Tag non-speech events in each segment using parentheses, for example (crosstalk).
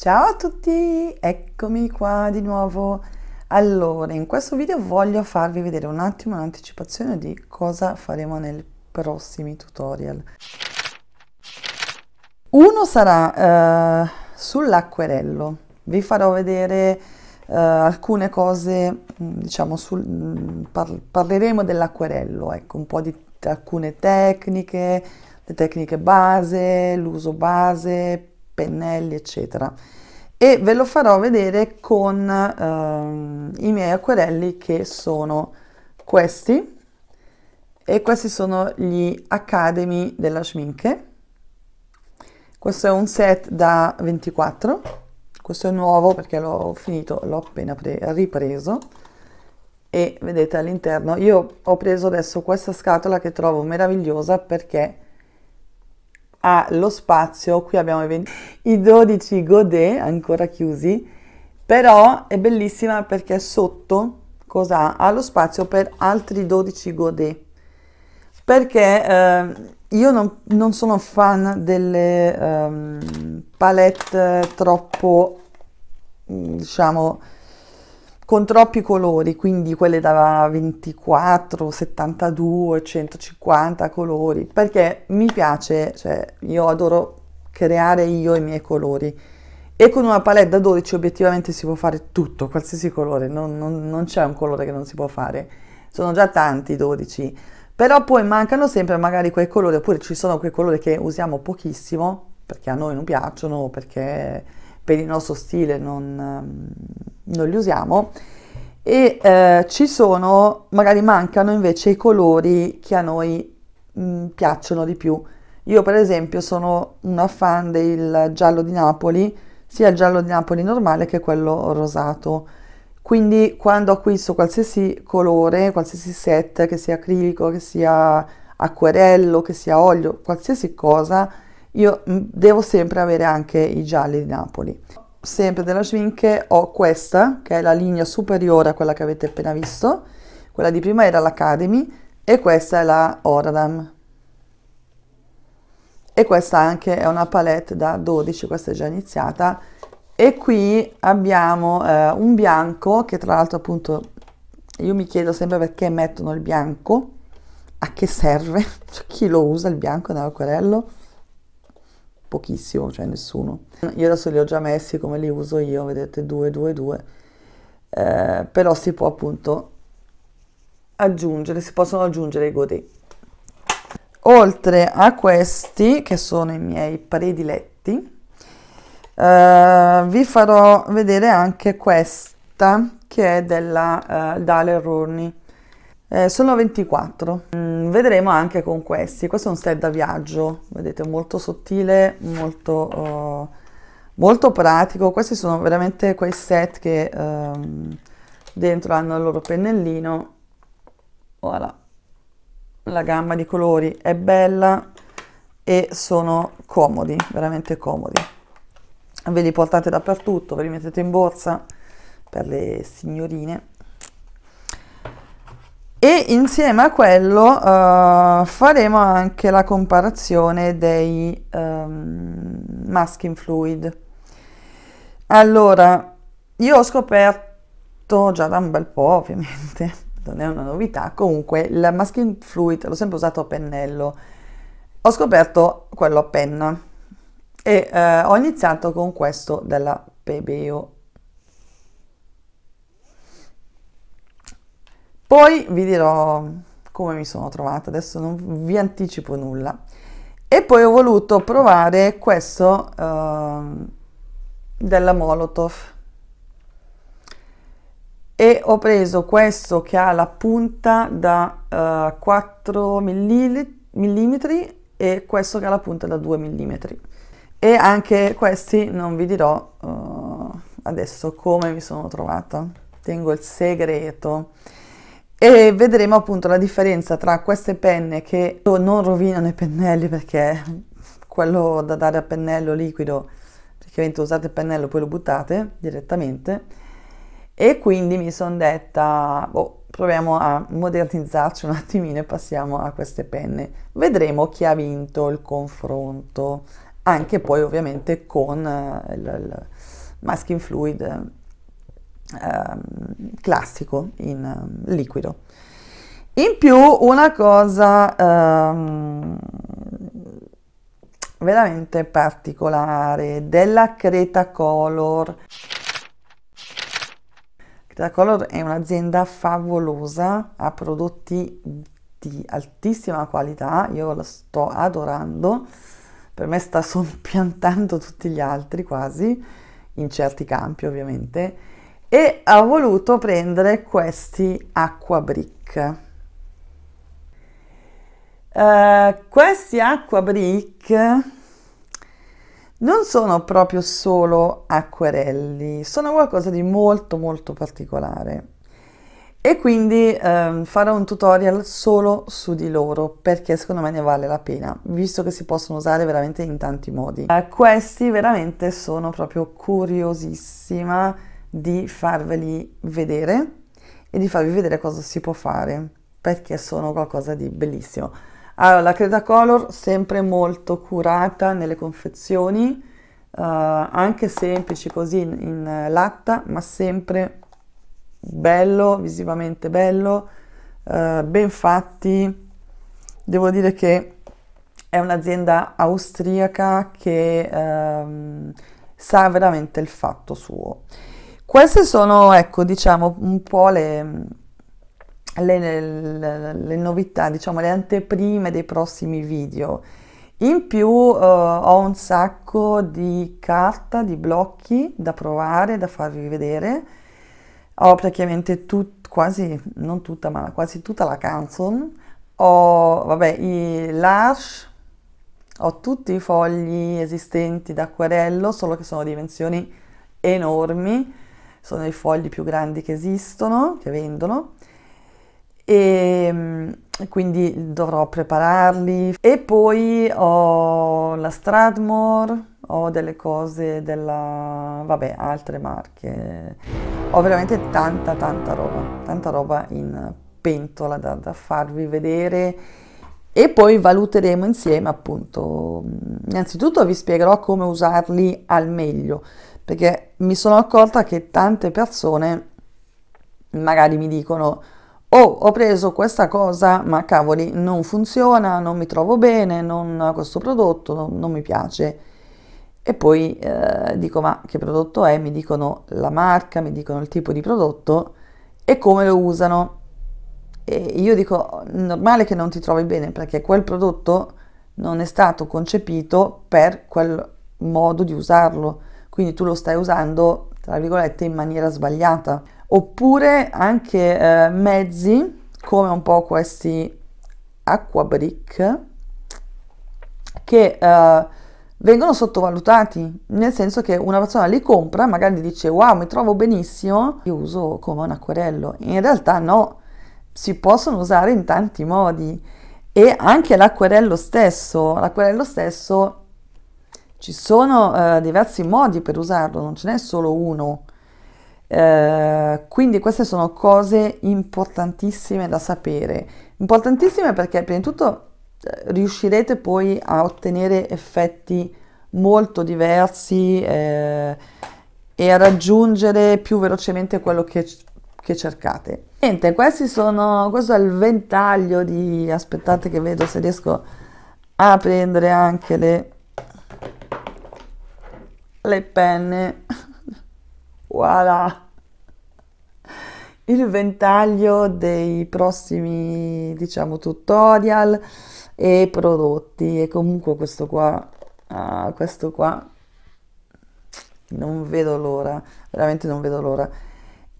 Ciao a tutti, eccomi qua di nuovo. Allora, in questo video voglio farvi vedere un attimo un'anticipazione di cosa faremo nei prossimi tutorial. Uno sarà eh, sull'acquerello. Vi farò vedere eh, alcune cose, mm, diciamo, sul, mm, par parleremo dell'acquerello, ecco, un po' di alcune tecniche, le tecniche base, l'uso base, pennelli, eccetera. E ve lo farò vedere con ehm, i miei acquerelli che sono questi. E questi sono gli Academy della Schminke. Questo è un set da 24. Questo è nuovo perché l'ho finito, l'ho appena ripreso e vedete all'interno io ho preso adesso questa scatola che trovo meravigliosa perché ha lo spazio, qui abbiamo i, 12 godet ancora chiusi, però è bellissima perché sotto cosa ha? lo spazio per altri 12 godet, perché eh, io non, non, sono fan delle um, palette troppo, mm, diciamo, con troppi colori, quindi quelle da 24, 72, 150 colori, perché mi piace, cioè io adoro creare io i miei colori. E con una palette da 12 obiettivamente si può fare tutto, qualsiasi colore, non, non, non c'è un colore che non si può fare. Sono già tanti 12, però poi mancano sempre magari quei colori, oppure ci sono quei colori che usiamo pochissimo, perché a noi non piacciono, perché per il nostro stile non non li usiamo e eh, ci sono, magari mancano invece i colori che a noi mh, mm, piacciono di più. Io per esempio sono una fan del giallo di Napoli, sia il giallo di Napoli normale che quello rosato. Quindi quando acquisto qualsiasi colore, qualsiasi set, che sia acrilico, che sia acquerello, che sia olio, qualsiasi cosa, io mm, devo sempre avere anche i gialli di Napoli sempre della Schminke ho questa, che è la linea superiore a quella che avete appena visto, quella di prima era l'Academy e questa è la Oradam. E questa anche è una palette da 12, questa è già iniziata. E qui abbiamo eh, un bianco, che tra l'altro appunto io mi chiedo sempre perché mettono il bianco, a che serve, (laughs) cioè, chi lo usa il bianco nell'acquerello? pochissimo, cioè nessuno. Io adesso li ho già messi come li uso io, vedete 2, 2, 2, eh, però si può appunto aggiungere, si possono aggiungere i godè. Oltre a questi, che sono i miei prediletti, eh, vi farò vedere anche questa che è della eh, Dale Rooney eh, sono 24, mm, vedremo anche con questi, questo è un set da viaggio, vedete molto sottile, molto, uh, molto pratico, questi sono veramente quei set che um, dentro hanno il loro pennellino, voilà, la gamma di colori è bella e sono comodi, veramente comodi, ve li portate dappertutto, ve li mettete in borsa per le signorine e insieme a quello uh, faremo anche la comparazione dei um, ehm, masking fluid. Allora, io ho scoperto già da un bel po', ovviamente, (laughs) non è una novità, comunque il masking fluid l'ho sempre usato a pennello. Ho scoperto quello a penna e uh, ho iniziato con questo della Pebeo Poi vi dirò come mi sono trovata, adesso non vi anticipo nulla. E poi ho voluto provare questo uh, della Molotov. E ho preso questo che ha la punta da uh, 4 mm e questo che ha la punta da 2 mm. E anche questi non vi dirò uh, adesso come mi sono trovata. Tengo il segreto e vedremo appunto la differenza tra queste penne che non rovinano i pennelli perché quello da dare a pennello liquido praticamente usate il pennello poi lo buttate direttamente e quindi mi sono detta boh, proviamo a modernizzarci un attimino e passiamo a queste penne vedremo chi ha vinto il confronto anche poi ovviamente con eh, il, il masking fluid Ehm, classico in ehm, liquido. In più una cosa ehm, veramente particolare della Creta Color. Creta Color è un'azienda favolosa, ha prodotti di altissima qualità, io la sto adorando, per me sta (laughs) soppiantando tutti gli altri quasi, in certi campi ovviamente, e ho voluto prendere questi acqua brick. Uh, eh, questi acqua brick non sono proprio solo acquerelli, sono qualcosa di molto molto particolare e quindi eh, farò un tutorial solo su di loro perché secondo me ne vale la pena visto che si possono usare veramente in tanti modi eh, questi veramente sono proprio curiosissima di farveli vedere e di farvi vedere cosa si può fare perché sono qualcosa di bellissimo. Allora, la creda color sempre molto curata nelle confezioni, uh, anche semplici così in, in, latta, ma sempre bello, visivamente bello, uh, ben fatti. Devo dire che è un'azienda austriaca che uh, sa veramente il fatto suo. Queste sono, ecco, diciamo, un po' le, le, le, le, novità, diciamo, le anteprime dei prossimi video. In più eh, ho un sacco di carta, di blocchi da provare, da farvi vedere. Ho praticamente tut, quasi, non tutta, ma quasi tutta la canzone. Ho, vabbè, i lash, ho tutti i fogli esistenti d'acquarello, solo che sono dimensioni enormi sono i fogli più grandi che esistono, che vendono mm, e quindi dovrò prepararli e poi ho la Stradmore, ho delle cose della vabbè, altre marche. Ho veramente tanta tanta roba, tanta roba in pentola da, da farvi vedere e poi valuteremo insieme appunto. Innanzitutto vi spiegherò come usarli al meglio, perché mi sono accorta che tante persone magari mi dicono oh ho preso questa cosa ma cavoli non funziona, non mi trovo bene, non, questo prodotto non, non mi piace e poi eh, dico ma che prodotto è, mi dicono la marca, mi dicono il tipo di prodotto e come lo usano e io dico, normale che non ti trovi bene perché quel prodotto non è stato concepito per quel modo di usarlo, quindi tu lo stai usando, tra virgolette, in maniera sbagliata. Oppure anche eh, mezzi come un po' questi Aquabrick che eh, vengono sottovalutati, nel senso che una persona li compra, magari dice wow mi trovo benissimo, io uso come un acquerello, in realtà no, si possono usare in tanti modi e anche l'acquerello stesso, l'acquerello stesso ci sono eh, diversi modi per usarlo, non ce n'è solo uno. Eh, quindi queste sono cose importantissime da sapere, importantissime perché prima di tutto eh, riuscirete poi a ottenere effetti molto diversi eh, e a raggiungere più velocemente quello che che cercate. Niente, questi sono, questo è il ventaglio di, aspettate che vedo se riesco a prendere anche le, le penne. (laughs) voilà! Il ventaglio dei prossimi, diciamo, tutorial e prodotti e comunque questo qua, ah, questo qua non vedo l'ora, veramente non vedo l'ora.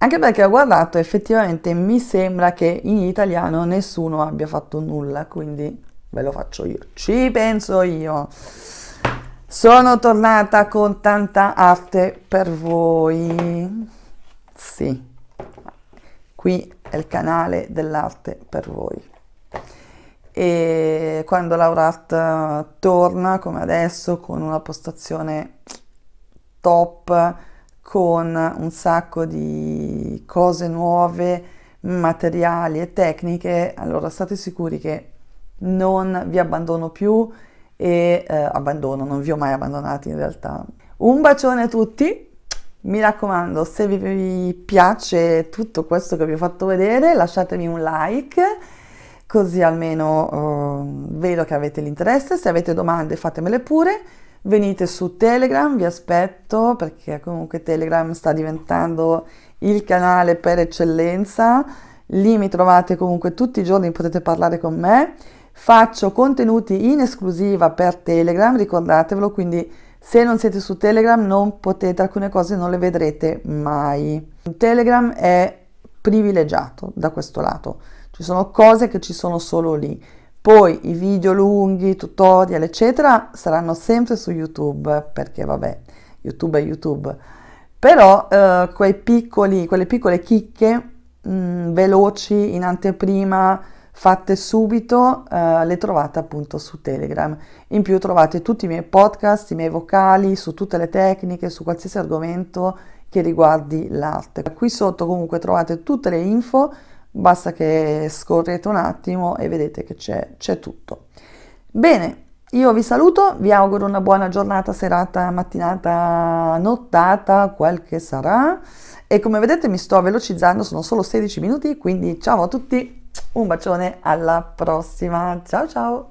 Anche perché ho guardato, effettivamente mi sembra che in italiano nessuno abbia fatto nulla, quindi ve lo faccio io. Ci penso io. Sono tornata con tanta arte per voi. Sì, qui è il canale dell'arte per voi. E quando Laurat eh, torna, come adesso, con una postazione top, con un sacco di cose nuove, materiali e tecniche, allora state sicuri che non vi abbandono più e eh, abbandono, non vi ho mai abbandonati in realtà. Un bacione a tutti, mi raccomando, se vi piace tutto questo che vi ho fatto vedere, lasciatemi un like, così almeno eh, vedo che avete l'interesse, se avete domande fatemele pure venite su Telegram, vi aspetto perché comunque Telegram sta diventando il canale per eccellenza. Lì mi trovate comunque tutti i giorni, potete parlare con me. Faccio contenuti in esclusiva per Telegram, ricordatevelo, quindi se non siete su Telegram non potete, alcune cose non le vedrete mai. Telegram è privilegiato da questo lato, ci sono cose che ci sono solo lì poi i video lunghi, tutorial, eccetera, saranno sempre su YouTube, perché vabbè, YouTube è YouTube. Però eh, quei piccoli, quelle piccole chicche mh, mm, veloci in anteprima, fatte subito, eh, le trovate appunto su Telegram. In più trovate tutti i miei podcast, i miei vocali su tutte le tecniche, su qualsiasi argomento che riguardi l'arte. Qui sotto comunque trovate tutte le info basta che scorrete un attimo e vedete che c'è, c'è tutto. Bene, io vi saluto, vi auguro una buona giornata, serata, mattinata, nottata, quel che sarà. E come vedete mi sto velocizzando, sono solo 16 minuti, quindi ciao a tutti, un bacione, alla prossima, ciao ciao!